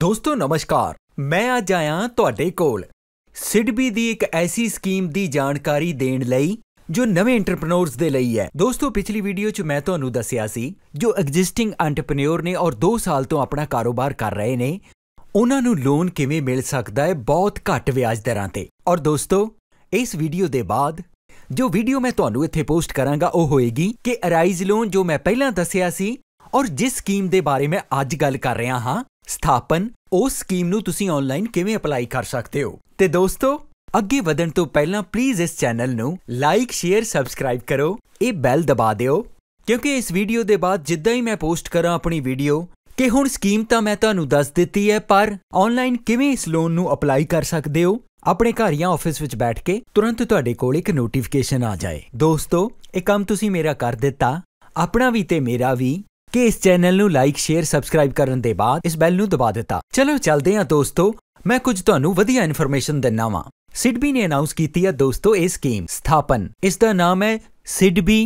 ਦੋਸਤੋ ਨਮਸਕਾਰ ਮੈਂ ਅੱਜ ਆਇਆ ਤੁਹਾਡੇ ਕੋਲ ਸਿਡਬੀ ਦੀ ਇੱਕ ਐਸੀ ਸਕੀਮ ਦੀ ਜਾਣਕਾਰੀ ਦੇਣ ਲਈ ਜੋ ਨਵੇਂ ਐਂਟਰਪ੍ਰੈਨਿਓਰਸ ਦੇ ਲਈ ਹੈ ਦੋਸਤੋ ਪਿਛਲੀ ਵੀਡੀਓ 'ਚ ਮੈਂ ਤੁਹਾਨੂੰ ਦੱਸਿਆ ਸੀ ਜੋ ਐਗਜ਼ਿਸਟਿੰਗ ਐਂਟਰਪ੍ਰੈਨਿਓਰ ਨੇ ਔਰ 2 ਸਾਲ ਤੋਂ ਆਪਣਾ ਕਾਰੋਬਾਰ ਕਰ ਰਹੇ ਨੇ ਉਹਨਾਂ ਨੂੰ ਲੋਨ ਕਿਵੇਂ ਮਿਲ ਸਕਦਾ ਹੈ ਬਹੁਤ ਘੱਟ ਵਿਆਜ ਦਰਾਂ ਤੇ ਔਰ ਦੋਸਤੋ ਇਸ ਵੀਡੀਓ ਦੇ ਬਾਅਦ ਜੋ ਵੀਡੀਓ ਮੈਂ ਤੁਹਾਨੂੰ ਇੱਥੇ ਪੋਸਟ ਕਰਾਂਗਾ ਉਹ ਹੋਏਗੀ ਕਿ ਅਰਾਈਜ਼ ਲੋਨ ਜੋ ਮੈਂ ਪਹਿਲਾਂ ਦੱਸਿਆ ਸੀ ਔਰ ਜਿਸ ਸਕੀਮ ਦੇ ਬਾਰੇ ਮੈਂ ਅੱਜ ਗੱਲ ਕਰ ਰਿਹਾ ਹਾਂ ਸਥਾਪਨ ਉਸ ਸਕੀਮ ਨੂੰ ਤੁਸੀਂ ਆਨਲਾਈਨ ਕਿਵੇਂ ਅਪਲਾਈ ਕਰ ਸਕਦੇ ਹੋ ਤੇ ਦੋਸਤੋ ਅੱਗੇ ਵਧਣ ਤੋਂ ਪਹਿਲਾਂ ਪਲੀਜ਼ ਇਸ ਚੈਨਲ ਨੂੰ ਲਾਈਕ ਸ਼ੇਅਰ ਸਬਸਕ੍ਰਾਈਬ ਕਰੋ ਇਹ ਬੈਲ ਦਬਾ ਦਿਓ ਕਿਉਂਕਿ ਇਸ ਵੀਡੀਓ ਦੇ ਬਾਅਦ ਜਿੱਦਾਂ ਹੀ ਮੈਂ ਪੋਸਟ ਕਰਾਂ ਆਪਣੀ ਵੀਡੀਓ ਕਿ ਹੁਣ ਸਕੀਮ ਤਾਂ ਮੈਂ ਤੁਹਾਨੂੰ ਦੱਸ ਦਿੱਤੀ ਹੈ ਪਰ ਆਨਲਾਈਨ ਕਿਵੇਂ ਇਸ ਲੋਨ ਨੂੰ ਅਪਲਾਈ ਕਰ ਸਕਦੇ ਹੋ ਆਪਣੇ ਘਰ ਜਾਂ ਆਫਿਸ ਵਿੱਚ ਬੈਠ ਕੇ ਤੁਰੰਤ ਤੁਹਾਡੇ ਕੋਲ ਇੱਕ ਨੋਟੀਫਿਕੇਸ਼ਨ ਆ ਜਾਏ ਦੋਸਤੋ ਇਹ ਕੰਮ ਤੁਸੀਂ ਮੇਰਾ ਕਰ ਦਿੱਤਾ ਆਪਣਾ ਵੀ ਤੇ ਮੇਰਾ ਵੀ ਕਿ ਇਸ ਚੈਨਲ ਨੂੰ ਲਾਈਕ ਸ਼ੇਅਰ ਸਬਸਕ੍ਰਾਈਬ ਕਰਨ ਦੇ ਬਾਅਦ ਇਸ ਬੈਲ ਨੂੰ ਦਬਾ ਦਿੱਤਾ ਚਲੋ ਚੱਲਦੇ ਹਾਂ ਦੋਸਤੋ ਮੈਂ ਕੁਝ ਤੁਹਾਨੂੰ ਵਧੀਆ ਇਨਫੋਰਮੇਸ਼ਨ ਦੇਣਾ ਵਾਂ ਸਿਡਬੀ ਨੇ ਅਨਾਉਂਸ ਕੀਤੀ ਹੈ ਦੋਸਤੋ ਇਹ ਸਕੀਮ ਸਥਾਪਨ ਇਸ ਦਾ ਨਾਮ ਹੈ SIDBI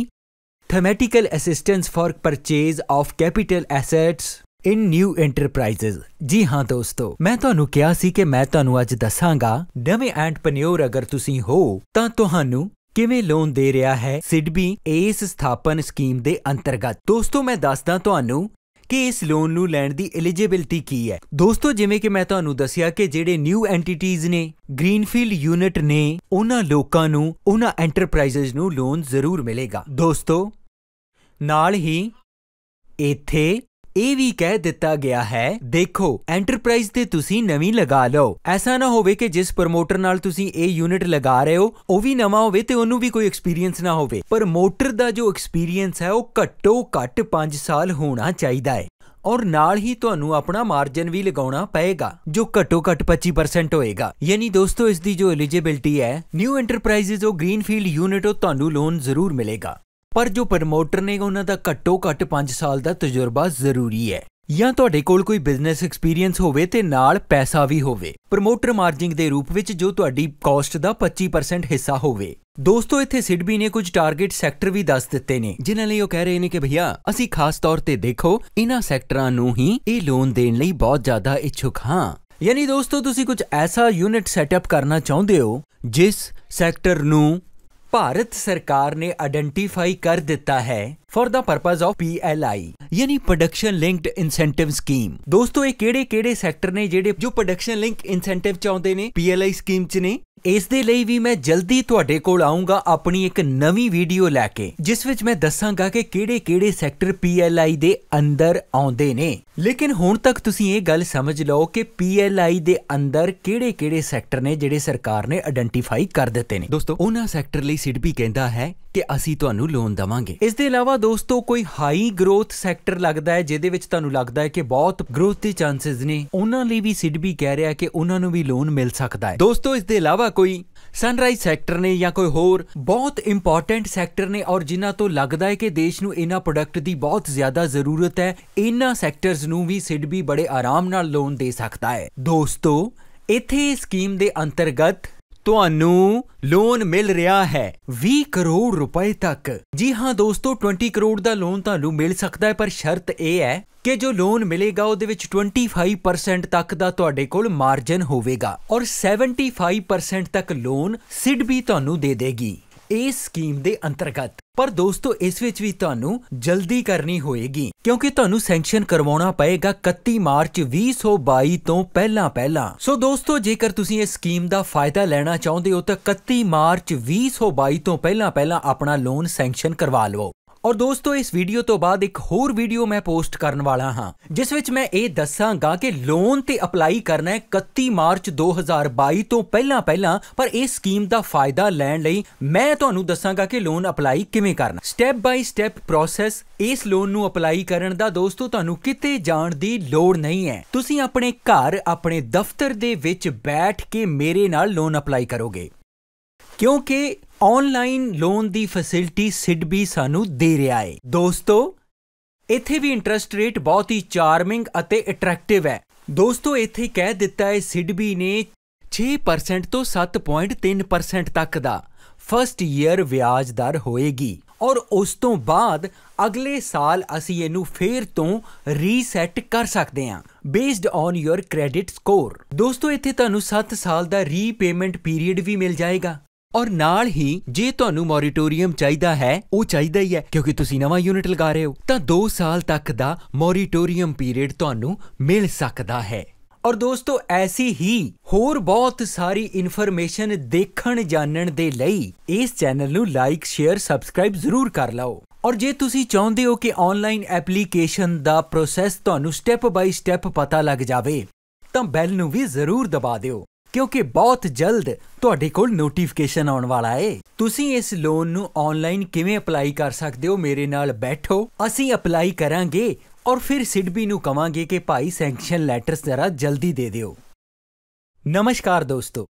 thematical assistance for purchase of capital assets in new enterprises ਜੀ ਹਾਂ ਦੋਸਤੋ ਮੈਂ ਤੁਹਾਨੂੰ ਕਿਹਾ ਸੀ ਕਿ ਮੈਂ ਤੁਹਾਨੂੰ ਅੱਜ ਦੱਸਾਂਗਾ ਨਵੇਂ ਐਂਟਰਪ੍ਰੈਨਿਓਰ ਅਗਰ ਤੁਸੀਂ ਹੋ ਤਾਂ ਤੁਹਾਨੂੰ ਕਿਵੇਂ ਲੋਨ ਦੇ ਰਿਹਾ ਹੈ ਸਿਡਬੀ ਇਸ ਸਥਾਪਨ ਸਕੀਮ ਦੇ ਅੰਤਰਗਤ ਦੋਸਤੋ ਮੈਂ ਦੱਸਦਾ ਤੁਹਾਨੂੰ ਕਿ ਇਸ ਲੋਨ ਨੂੰ ਲੈਣ ਦੀ ਐਲੀਜੀਬਿਲਟੀ ਕੀ ਹੈ ਦੋਸਤੋ ਜਿਵੇਂ ਕਿ ਮੈਂ ਤੁਹਾਨੂੰ ਦੱਸਿਆ ਕਿ ਜਿਹੜੇ ਨਿਊ ਐਂਟੀਟੀਆਂ ਨੇ ਗ੍ਰੀਨਫੀਲਡ ਯੂਨਿਟ ਨੇ ਉਹਨਾਂ ਲੋਕਾਂ ਨੂੰ ਉਹਨਾਂ ਐਂਟਰਪ੍ਰਾਈਜ਼ਸ ਨੂੰ ਲੋਨ ਜ਼ਰੂਰ ਮਿਲੇਗਾ ਦੋਸਤੋ ਨਾਲ ਹੀ ਇੱਥੇ ਇਹ ਵੀ ਕਹਿ ਦਿੱਤਾ ਗਿਆ ਹੈ ਦੇਖੋ ਐਂਟਰਪ੍ਰਾਈਜ਼ ਤੇ ਤੁਸੀਂ ਨਵੀਂ ਲਗਾ ਲਓ ਐਸਾ ਨਾ ਹੋਵੇ ਕਿ ਜਿਸ ਪ੍ਰੋਮੋਟਰ ਨਾਲ ਤੁਸੀਂ ਇਹ ਯੂਨਿਟ ਲਗਾ ਰਹੇ ਹੋ ਉਹ ਵੀ ਨਵਾਂ ਹੋਵੇ ਤੇ ਉਹਨੂੰ ਵੀ ਕੋਈ ਐਕਸਪੀਰੀਅੰਸ ਨਾ ਹੋਵੇ ਪ੍ਰੋਮੋਟਰ ਦਾ ਜੋ ਐਕਸਪੀਰੀਅੰਸ ਹੈ ਉਹ ਘੱਟੋ ਘੱਟ 5 ਸਾਲ ਹੋਣਾ ਚਾਹੀਦਾ ਹੈ ਔਰ ਨਾਲ ਹੀ ਤੁਹਾਨੂੰ ਆਪਣਾ ਮਾਰਜਨ ਵੀ ਲਗਾਉਣਾ ਪਏਗਾ ਜੋ ਘੱਟੋ ਘੱਟ 25% ਹੋਏਗਾ ਯਾਨੀ ਦੋਸਤੋ ਇਸ ਦੀ ਜੋ ਐਲੀਜੀਬਿਲਟੀ ਹੈ ਨਿਊ ਐਂਟਰਪ੍ਰਾਈਜ਼ਸ ਉਹ ਗ੍ਰੀਨਫੀਲਡ ਯੂਨਿਟ ਉਹ ਤੁਹਾਨੂੰ ਲੋਨ ਜ਼ਰੂਰ ਮਿਲੇਗਾ ਪਰ ਜੋ ਪ੍ਰਮੋਟਰ ਨੇ ਉਹਨਾਂ ਦਾ ਘੱਟੋ ਘੱਟ 5 ਸਾਲ ਦਾ ਤਜਰਬਾ ਜ਼ਰੂਰੀ ਹੈ ਜਾਂ ਤੁਹਾਡੇ ਕੋਲ ਕੋਈ ਬਿਜ਼ਨਸ ਐਕਸਪੀਰੀਅੰਸ ਹੋਵੇ ਤੇ ਨਾਲ ਪੈਸਾ ਵੀ ਹੋਵੇ ਪ੍ਰੋਮੋਟਰ ਮਾਰਜਿੰਗ ਦੇ ਰੂਪ ਵਿੱਚ ਜੋ ਤੁਹਾਡੀ ਕਾਸਟ ਦਾ 25% ਹਿੱਸਾ ਹੋਵੇ ਦੋਸਤੋ ਇੱਥੇ ਸਿਡਬੀ ਨੇ ਕੁਝ ਟਾਰਗੇਟ ਸੈਕਟਰ ਵੀ ਦੱਸ ਦਿੱਤੇ ਨੇ ਜਿਨ੍ਹਾਂ ਲਈ ਉਹ ਕਹਿ ਰਹੇ ਨੇ ਕਿ ਭਈਆ ਅਸੀਂ ਖਾਸ ਤੌਰ ਤੇ ਦੇਖੋ ਇਹਨਾਂ ਸੈਕਟਰਾਂ ਨੂੰ ਹੀ ਇਹ ਲੋਨ ਦੇਣ ਲਈ ਬਹੁਤ ਜ਼ਿਆਦਾ ਇੱਛੁਕ ਹਾਂ ਯਾਨੀ ਦੋਸਤੋ ਤੁਸੀਂ ਕੁਝ ਐਸਾ ਯੂਨਿਟ ਸੈਟਅਪ ਕਰਨਾ ਚਾਹੁੰਦੇ ਹੋ ਜਿਸ ਸੈਕਟਰ ਨੂੰ ਭਾਰਤ ਸਰਕਾਰ ਨੇ ਆਇਡੈਂਟੀਫਾਈ ਕਰ ਦਿੱਤਾ ਹੈ for the purpose of PLI ਯਾਨੀ ਪ੍ਰੋਡਕਸ਼ਨ ਲਿੰਕਡ ਇਨਸੈਂਟਿਵ ਸਕੀਮ ਦੋਸਤੋ ਇਹ ਕਿਹੜੇ ਕਿਹੜੇ ਸੈਕਟਰ ਨੇ ਜਿਹੜੇ ਜੋ ਪ੍ਰੋਡਕਸ਼ਨ ਲਿੰਕ ਇਨਸੈਂਟਿਵ ਚਾਹੁੰਦੇ ਨੇ ਪੀਐਲਆਈ ਸਕੀਮ 'ਚ ਨੇ ਇਸ ਦੇ ਲਈ ਵੀ ਮੈਂ ਜਲਦੀ ਤੁਹਾਡੇ ਕੋਲ ਆਉਂਗਾ ਆਪਣੀ ਇੱਕ ਨਵੀਂ ਵੀਡੀਓ ਲੈ ਕੇ ਜਿਸ ਵਿੱਚ ਮੈਂ ਦੱਸਾਂਗਾ ਕਿ ਕਿਹੜੇ-ਕਿਹੜੇ ਸੈਕਟਰ ਪੀਐਲਆਈ ਦੇ ਅੰਦਰ ਆਉਂਦੇ ਨੇ ਲੇਕਿਨ ਹੁਣ ਤੱਕ ਤੁਸੀਂ ਇਹ ਗੱਲ ਸਮਝ ਲਓ ਕਿ ਪੀਐਲਆਈ ਦੇ ਅੰਦਰ ਕਿਹੜੇ-ਕਿਹੜੇ ਸੈਕਟਰ ਨੇ ਜਿਹੜੇ ਸਰਕਾਰ ਨੇ ਆਇਡੈਂਟੀਫਾਈ ਕਰ ਦਿੱਤੇ ਨੇ ਦੋਸਤੋ ਉਹਨਾਂ ਸੈਕਟਰ ਲਈ ਸਿਡਬੀ ਕਹਿੰਦਾ ਹੈ ਕਿ ਅਸੀਂ ਤੁਹਾਨੂੰ ਲੋਨ ਦਵਾਂਗੇ ਇਸ ਦੇ ਇਲਾਵਾ ਦੋਸਤੋ ਕੋਈ ਹਾਈ ਗਰੋਥ ਸੈਕਟਰ ਲੱਗਦਾ ਹੈ ਜਿਹਦੇ ਵਿੱਚ ਤੁਹਾਨੂੰ ਲੱਗਦਾ ਹੈ ਕਿ ਬਹੁਤ ਗਰੋਥ ਦੇ ਚਾਂਸਸ ਨੇ ਉਹਨਾਂ ਲਈ ਵੀ ਸਿਡਬੀ ਕਹਿ ਰਿਹਾ ਕਿ ਉਹਨਾਂ ਨੂੰ ਵੀ ਲੋਨ ਮਿਲ ਸਕਦਾ ਹੈ ਦੋਸਤੋ ਇਸ ਦੇ ਇਲਾਵਾ ਕੋਈ ਸਨਰਾਈਜ਼ ਸੈਕਟਰ ਨੇ ਜਾਂ ਕੋਈ ਹੋਰ ਬਹੁਤ ਇੰਪੋਰਟੈਂਟ ਸੈਕਟਰ ਨੇ ਔਰ ਜਿਨ੍ਹਾਂ ਤੋਂ ਲੱਗਦਾ ਹੈ ਕਿ ਦੇਸ਼ ਨੂੰ ਇਹਨਾਂ ਪ੍ਰੋਡਕਟ ਦੀ ਬਹੁਤ ਜ਼ਿਆਦਾ ਜ਼ਰੂਰਤ ਹੈ ਇਹਨਾਂ ਸੈਕਟਰਸ ਨੂੰ ਵੀ ਸਿਡਬੀ ਬੜੇ ਆਰਾਮ ਨਾਲ ਲੋਨ ਦੇ ਸਕਦਾ ਹੈ ਦੋਸਤੋ ਇੱਥੇ ਸਕੀਮ ਦੇ ਅੰਤਰਗਤ ਤੁਹਾਨੂੰ ਲੋਨ ਮਿਲ ਰਿਹਾ ਹੈ 20 ਕਰੋੜ ਰੁਪਏ ਤੱਕ ਜੀ ਹਾਂ ਦੋਸਤੋ 20 ਕਰੋੜ ਦਾ ਲੋਨ ਤੁਹਾਨੂੰ ਮਿਲ ਸਕਦਾ ਹੈ ਪਰ ਸ਼ਰਤ ਇਹ ਹੈ ਕਿ ਜੋ ਲੋਨ ਮਿਲੇਗਾ ਉਹਦੇ ਵਿੱਚ 25% ਤੱਕ ਦਾ ਤੁਹਾਡੇ ਕੋਲ ਮਾਰਜਨ ਹੋਵੇਗਾ ਔਰ 75% ਤੱਕ ਲੋਨ ਸਿਡ ਵੀ ਤੁਹਾਨੂੰ ਦੇ ਦੇਗੀ ਇਸ ਸਕੀਮ ਦੇ ਅੰਤਰਗਤ ਪਰ ਦੋਸਤੋ ਇਸ ਵਿੱਚ ਵੀ ਤੁਹਾਨੂੰ ਜਲਦੀ ਕਰਨੀ ਹੋਏਗੀ ਕਿਉਂਕਿ ਤੁਹਾਨੂੰ ਸੈਂਕਸ਼ਨ ਕਰਵਾਉਣਾ ਪਏਗਾ 31 ਮਾਰਚ 2022 ਤੋਂ ਪਹਿਲਾਂ ਪਹਿਲਾਂ ਸੋ ਦੋਸਤੋ ਜੇਕਰ ਤੁਸੀਂ ਇਸ ਸਕੀਮ ਦਾ ਫਾਇਦਾ ਲੈਣਾ ਚਾਹੁੰਦੇ ਹੋ ਤਾਂ 31 ਮਾਰਚ 2022 ਤੋਂ ਪਹਿਲਾਂ ਪਹਿਲਾਂ ਆਪਣਾ ਲੋਨ ਸੈਂਕਸ਼ਨ ਕਰਵਾ ਲਵੋ ਔਰ ਦੋਸਤੋ ਇਸ ਵੀਡੀਓ ਤੋਂ ਬਾਅਦ ਇੱਕ ਹੋਰ ਵੀਡੀਓ ਮੈਂ ਪੋਸਟ ਕਰਨ ਵਾਲਾ ਹਾਂ ਜਿਸ ਵਿੱਚ ਮੈਂ ਇਹ ਦੱਸਾਂਗਾ ਕਿ ਲੋਨ ਤੇ ਅਪਲਾਈ ਕਰਨਾ ਹੈ 31 ਮਾਰਚ 2022 ਤੋਂ ਪਹਿਲਾਂ ਪਹਿਲਾਂ ਪਰ ਇਸ ਸਕੀਮ ਦਾ ਫਾਇਦਾ ਲੈਣ ਲਈ ਮੈਂ ਤੁਹਾਨੂੰ ਦੱਸਾਂਗਾ ਕਿ ਲੋਨ ਅਪਲਾਈ ਕਿਵੇਂ ਕਰਨਾ ਸਟੈਪ ਬਾਈ ਸਟੈਪ ਪ੍ਰੋਸੈਸ ਇਸ ਲੋਨ ਨੂੰ ਅਪਲਾਈ ਕਰਨ ਦਾ ਦੋਸਤੋ ਤੁਹਾਨੂੰ ਕਿਤੇ ਜਾਣ ਦੀ ਲੋੜ ਨਹੀਂ ਹੈ ਤੁਸੀਂ ਆਪਣੇ ਘਰ ਆਪਣੇ ਦਫ਼ਤਰ ਦੇ ਵਿੱਚ ਬੈਠ ਕੇ ਮੇਰੇ ਨਾਲ ਲੋਨ ਅਪਲਾਈ ਕਰੋਗੇ ਕਿਉਂਕਿ ਆਨਲਾਈਨ ਲੋਨ ਦੀ ਫੈਸਿਲਿਟੀ ਸਿਡਬੀ ਸਾਨੂੰ ਦੇ ਰਿਹਾ ਹੈ ਦੋਸਤੋ ਇੱਥੇ ਵੀ ਇੰਟਰਸਟ ਰੇਟ ਬਹੁਤ ਹੀ ਚਾਰਮਿੰਗ ਅਤੇ ਅਟਰੈਕਟਿਵ ਹੈ ਦੋਸਤੋ ਇੱਥੇ ਕਹਿ ਦਿੱਤਾ ਹੈ ਸਿਡਬੀ ਨੇ 6% ਤੋਂ 7.3% ਤੱਕ ਦਾ ਫਰਸਟ ਈਅਰ ਵਿਆਜ ਦਰ ਹੋਏਗੀ ਔਰ ਉਸ ਤੋਂ ਬਾਅਦ ਅਗਲੇ ਸਾਲ ਅਸੀਂ ਇਹਨੂੰ ਫੇਰ ਤੋਂ ਰੀਸੈਟ ਕਰ ਸਕਦੇ ਹਾਂ based on your credit score ਦੋਸਤੋ ਇੱਥੇ ਤੁਹਾਨੂੰ 7 ਸਾਲ ਦਾ ਰੀਪੇਮੈਂਟ ਪੀਰੀਅਡ ਵੀ ਮਿਲ ਜਾਏਗਾ ਔਰ ਨਾਲ ਹੀ ਜੇ ਤੁਹਾਨੂੰ ਮੋਰੀਟੋਰੀਅਮ ਚਾਹੀਦਾ ਹੈ ਉਹ ਚਾਹੀਦਾ ਹੀ ਹੈ ਕਿਉਂਕਿ ਤੁਸੀਂ ਨਵਾਂ ਯੂਨਿਟ ਲਗਾ ਰਹੇ ਹੋ ਤਾਂ 2 ਸਾਲ ਤੱਕ ਦਾ ਮੋਰੀਟੋਰੀਅਮ ਪੀਰੀਅਡ ਤੁਹਾਨੂੰ ਮਿਲ ਸਕਦਾ ਹੈ ਔਰ ਦੋਸਤੋ ਐਸੀ ਹੀ ਹੋਰ ਬਹੁਤ ਸਾਰੀ ਇਨਫੋਰਮੇਸ਼ਨ ਦੇਖਣ ਜਾਣਨ ਦੇ ਲਈ ਇਸ ਚੈਨਲ ਨੂੰ ਲਾਈਕ ਸ਼ੇਅਰ ਸਬਸਕ੍ਰਾਈਬ ਜ਼ਰੂਰ ਕਰ ਲਓ ਔਰ ਜੇ ਤੁਸੀਂ ਚਾਹੁੰਦੇ ਹੋ ਕਿ ਆਨਲਾਈਨ ਐਪਲੀਕੇਸ਼ਨ ਦਾ ਪ੍ਰੋਸੈਸ ਤੁਹਾਨੂੰ ਸਟੈਪ ਬਾਈ ਸਟੈਪ ਪਤਾ ਲੱਗ ਜਾਵੇ ਤਾਂ ਬੈਲ ਨੂੰ ਵੀ ਜ਼ਰੂਰ ਦਬਾ ਦਿਓ ਕਿਉਂਕਿ ਬਹੁਤ ਜਲਦ ਤੁਹਾਡੇ ਕੋਲ ਨੋਟੀਫਿਕੇਸ਼ਨ ਆਉਣ ਵਾਲਾ ਏ ਤੁਸੀਂ ਇਸ ਲੋਨ ਨੂੰ ਆਨਲਾਈਨ ਕਿਵੇਂ ਅਪਲਾਈ ਕਰ ਸਕਦੇ ਹੋ ਮੇਰੇ ਨਾਲ ਬੈਠੋ ਅਸੀਂ ਅਪਲਾਈ ਕਰਾਂਗੇ ਔਰ ਫਿਰ ਸਿਡਬੀ ਨੂੰ ਕਵਾਂਗੇ ਕਿ ਭਾਈ ਸੈਂਕਸ਼ਨ ਲੈਟਰਸ ਜ਼ਰਾ ਜਲਦੀ ਦੇ ਦਿਓ ਨਮਸਕਾਰ ਦੋਸਤੋ